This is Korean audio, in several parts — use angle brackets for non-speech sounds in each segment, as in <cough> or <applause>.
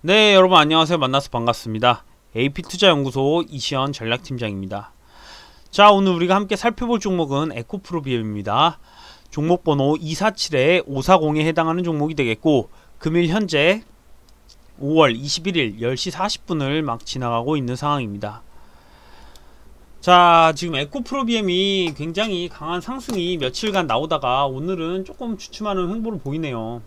네 여러분 안녕하세요 만나서 반갑습니다 AP투자연구소 이시현 전략팀장입니다 자 오늘 우리가 함께 살펴볼 종목은 에코프로비엠입니다 종목번호 247에 540에 해당하는 종목이 되겠고 금일 현재 5월 21일 10시 40분을 막 지나가고 있는 상황입니다 자 지금 에코프로비엠이 굉장히 강한 상승이 며칠간 나오다가 오늘은 조금 주춤하는 횡보를 보이네요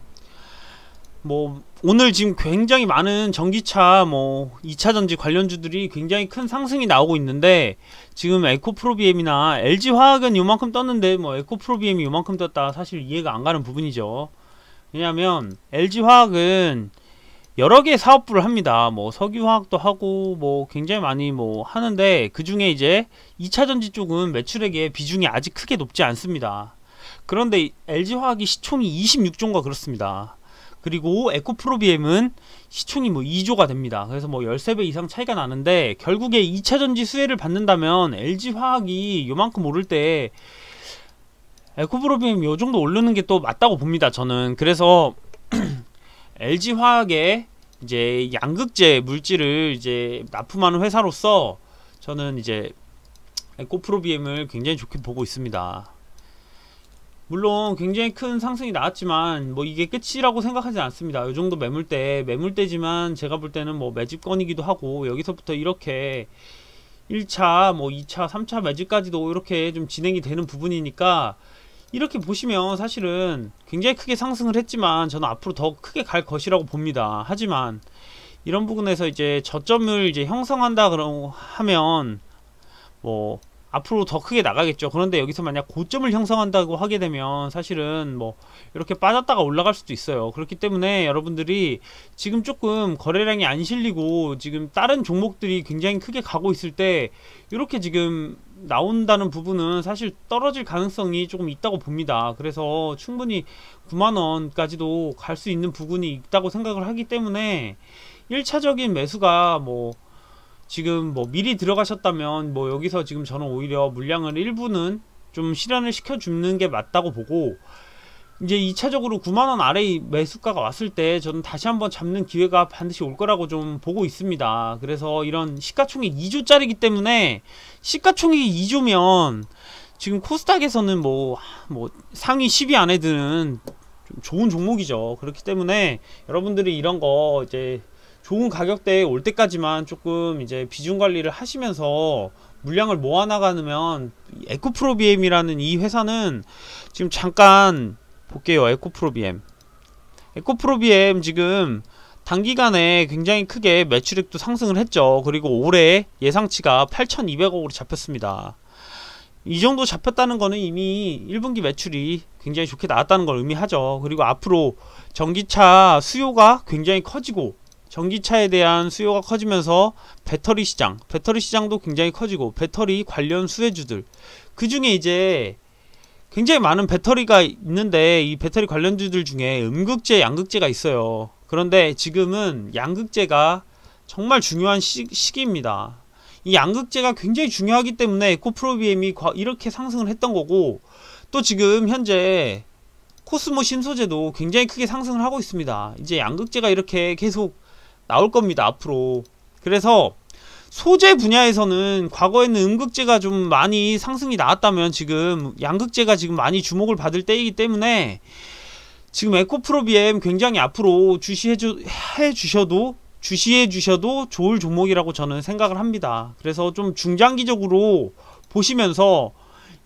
뭐 오늘 지금 굉장히 많은 전기차 뭐 2차 전지 관련주들이 굉장히 큰 상승이 나오고 있는데 지금 에코프로비엠이나 LG화학은 요만큼 떴는데 뭐 에코프로비엠이 요만큼 떴다 사실 이해가 안 가는 부분이죠 왜냐면 하 LG화학은 여러 개의 사업부를 합니다 뭐 석유화학도 하고 뭐 굉장히 많이 뭐 하는데 그 중에 이제 2차 전지 쪽은 매출액의 비중이 아직 크게 높지 않습니다 그런데 LG화학이 시총이 26조인가 그렇습니다 그리고 에코프로비엠은 시총이 뭐 2조가 됩니다. 그래서 뭐 13배 이상 차이가 나는데 결국에 2차전지 수혜를 받는다면 LG화학이 요만큼 오를 때 에코프로비엠 요정도 오르는 게 또 맞다고 봅니다. 저는 그래서 LG화학의 <clears throat> 이제 양극재 물질을 이제 납품하는 회사로서 저는 이제 에코프로비엠을 굉장히 좋게 보고 있습니다. 물론 굉장히 큰 상승이 나왔지만 뭐 이게 끝이라고 생각하지 않습니다. 이 정도 매물대 매물대지만 제가 볼 때는 뭐 매집권이기도 하고 여기서부터 이렇게 1차 뭐 2차 3차 매집까지도 이렇게 좀 진행이 되는 부분이니까 이렇게 보시면 사실은 굉장히 크게 상승을 했지만 저는 앞으로 더 크게 갈 것이라고 봅니다. 하지만 이런 부분에서 이제 저점을 이제 형성한다 그러 면뭐 앞으로 더 크게 나가겠죠. 그런데 여기서 만약 고점을 형성한다고 하게 되면 사실은 뭐 이렇게 빠졌다가 올라갈 수도 있어요. 그렇기 때문에 여러분들이 지금 조금 거래량이 안 실리고 지금 다른 종목들이 굉장히 크게 가고 있을 때 이렇게 지금 나온다는 부분은 사실 떨어질 가능성이 조금 있다고 봅니다. 그래서 충분히 9만원까지도 갈 수 있는 부분이 있다고 생각을 하기 때문에 1차적인 매수가 뭐 지금 뭐 미리 들어가셨다면 뭐 여기서 지금 저는 오히려 물량을 일부는 좀 실현을 시켜주는 게 맞다고 보고 이제 2차적으로 9만원 아래 매수가가 왔을 때 저는 다시 한번 잡는 기회가 반드시 올 거라고 좀 보고 있습니다. 그래서 이런 시가총액 2조짜리기 때문에 시가총액 2조면 지금 코스닥에서는 뭐, 뭐 상위 10위 안에 드는 좋은 종목이죠. 그렇기 때문에 여러분들이 이런 거 이제 좋은 가격대에 올 때까지만 조금 이제 비중 관리를 하시면서 물량을 모아나가면 에코프로비엠이라는 이 회사는 지금 잠깐 볼게요. 에코프로비엠. 에코프로비엠 지금 단기간에 굉장히 크게 매출액도 상승을 했죠. 그리고 올해 예상치가 8,200억으로 잡혔습니다. 이 정도 잡혔다는 거는 이미 1분기 매출이 굉장히 좋게 나왔다는 걸 의미하죠. 그리고 앞으로 전기차 수요가 굉장히 커지고 전기차에 대한 수요가 커지면서 배터리 시장, 배터리 시장도 굉장히 커지고 배터리 관련 수혜주들 그 중에 이제 굉장히 많은 배터리가 있는데 이 배터리 관련주들 중에 음극재, 양극재가 있어요. 그런데 지금은 양극재가 정말 중요한 시, 시기입니다. 이 양극재가 굉장히 중요하기 때문에 코프로비엠이 이렇게 상승을 했던 거고 또 지금 현재 코스모 신소재도 굉장히 크게 상승을 하고 있습니다. 이제 양극재가 이렇게 계속 나올 겁니다 앞으로 그래서 소재 분야에서는 과거에는 음극재가 좀 많이 상승이 나왔다면 지금 양극재가 지금 많이 주목을 받을 때이기 때문에 지금 에코프로비엠 굉장히 앞으로 주시해 주, 셔도 주시해 주셔도 좋을 종목이라고 저는 생각을 합니다. 그래서 좀 중장기적으로 보시면서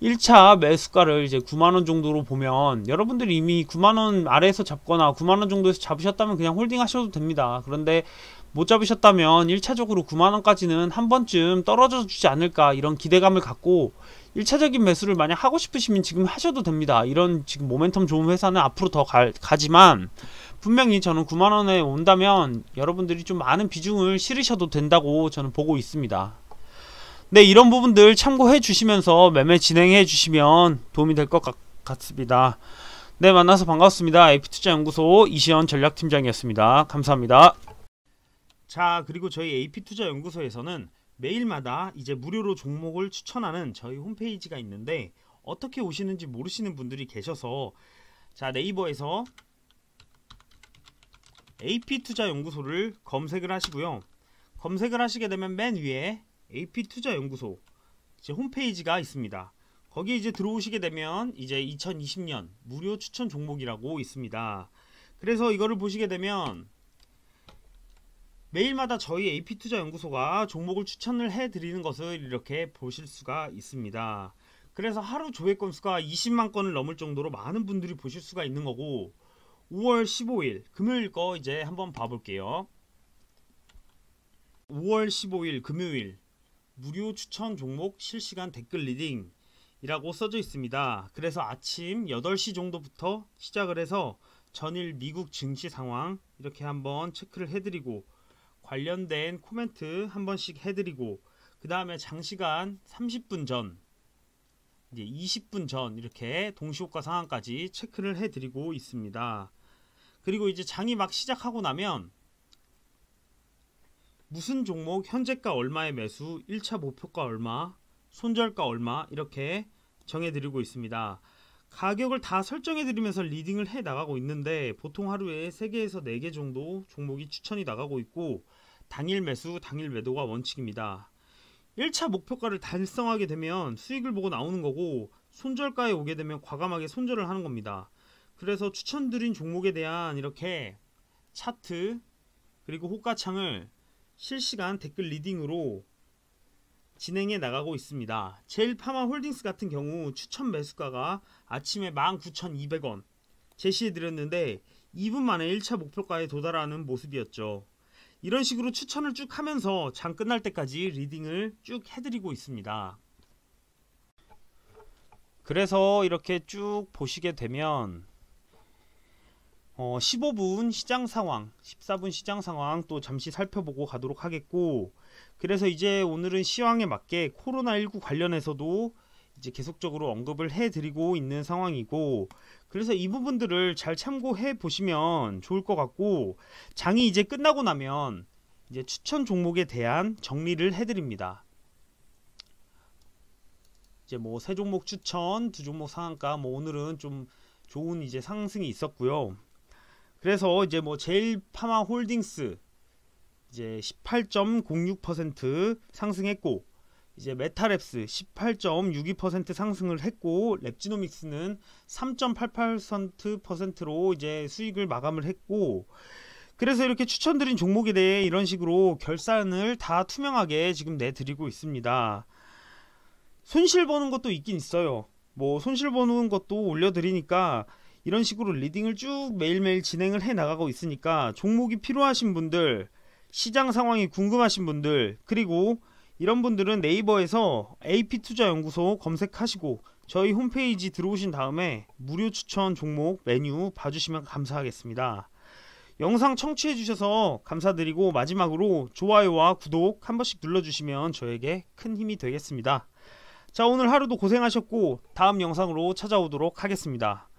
1차 매수가를 이제 9만원 정도로 보면 여러분들이 이미 9만원 아래에서 잡거나 9만원 정도에서 잡으셨다면 그냥 홀딩 하셔도 됩니다. 그런데 못 잡으셨다면 1차적으로 9만원까지는 한 번쯤 떨어져 주지 않을까 이런 기대감을 갖고 1차적인 매수를 만약 하고 싶으시면 지금 하셔도 됩니다. 이런 지금 모멘텀 좋은 회사는 앞으로 더 가, 가지만 분명히 저는 9만원에 온다면 여러분들이 좀 많은 비중을 실으셔도 된다고 저는 보고 있습니다. 네 이런 부분들 참고해 주시면서 매매 진행해 주시면 도움이 될 것 같습니다. 네 만나서 반갑습니다. AP투자연구소 이시현 전략팀장이었습니다. 감사합니다. 자 그리고 저희 AP투자연구소에서는 매일마다 이제 무료로 종목을 추천하는 저희 홈페이지가 있는데 어떻게 오시는지 모르시는 분들이 계셔서 자 네이버에서 AP투자연구소를 검색을 하시고요. 검색을 하시게 되면 맨 위에 AP투자연구소 제 홈페이지가 있습니다. 거기에 이제 들어오시게 되면 이제 2020년 무료 추천 종목이라고 있습니다. 그래서 이거를 보시게 되면 매일마다 저희 AP투자연구소가 종목을 추천을 해드리는 것을 이렇게 보실 수가 있습니다. 그래서 하루 조회 건수가 20만 건을 넘을 정도로 많은 분들이 보실 수가 있는 거고 5월 15일 금요일 거 이제 한번 봐볼게요. 5월 15일 금요일 무료 추천 종목 실시간 댓글 리딩 이라고 써져 있습니다. 그래서 아침 8시 정도부터 시작을 해서 전일 미국 증시 상황 이렇게 한번 체크를 해드리고 관련된 코멘트 한 번씩 해드리고 그 다음에 장시간 30분 전 이제 20분 전 이렇게 동시효과 상황까지 체크를 해드리고 있습니다. 그리고 이제 장이 막 시작하고 나면 무슨 종목 현재가 얼마의 매수, 1차 목표가 얼마, 손절가 얼마 이렇게 정해드리고 있습니다. 가격을 다 설정해드리면서 리딩을 해 나가고 있는데 보통 하루에 3개에서 4개 정도 종목이 추천이 나가고 있고 당일 매수, 당일 매도가 원칙입니다. 1차 목표가를 달성하게 되면 수익을 보고 나오는 거고 손절가에 오게 되면 과감하게 손절을 하는 겁니다. 그래서 추천드린 종목에 대한 이렇게 차트 그리고 호가창을 실시간 댓글 리딩으로 진행해 나가고 있습니다. 제일파마 홀딩스 같은 경우 추천 매수가가 아침에 19,200원 제시해 드렸는데 2분 만에 1차 목표가에 도달하는 모습이었죠. 이런 식으로 추천을 쭉 하면서 장 끝날 때까지 리딩을 쭉 해드리고 있습니다. 그래서 이렇게 쭉 보시게 되면 어, 15분 시장 상황, 14분 시장 상황 또 잠시 살펴보고 가도록 하겠고, 그래서 이제 오늘은 시황에 맞게 코로나19 관련해서도 이제 계속적으로 언급을 해드리고 있는 상황이고, 그래서 이 부분들을 잘 참고해 보시면 좋을 것 같고, 장이 이제 끝나고 나면 이제 추천 종목에 대한 정리를 해드립니다. 이제 뭐 세 종목 추천, 두 종목 상한가, 뭐 오늘은 좀 좋은 이제 상승이 있었고요. 그래서 이제 뭐 제일 파마 홀딩스 이제 18.06% 상승했고 이제 메타랩스 18.62% 상승을 했고 랩지노믹스는 3.88%로 이제 수익을 마감을 했고 그래서 이렇게 추천드린 종목에 대해 이런 식으로 결산을 다 투명하게 지금 내드리고 있습니다. 손실 보는 것도 있긴 있어요. 뭐 손실 보는 것도 올려드리니까 이런 식으로 리딩을 쭉 매일매일 진행을 해 나가고 있으니까 종목이 필요하신 분들, 시장 상황이 궁금하신 분들, 그리고 이런 분들은 네이버에서 AP투자연구소 검색하시고 저희 홈페이지 들어오신 다음에 무료 추천 종목 메뉴 봐주시면 감사하겠습니다. 영상 청취해주셔서 감사드리고 마지막으로 좋아요와 구독 한 번씩 눌러주시면 저에게 큰 힘이 되겠습니다. 자 오늘 하루도 고생하셨고 다음 영상으로 찾아오도록 하겠습니다.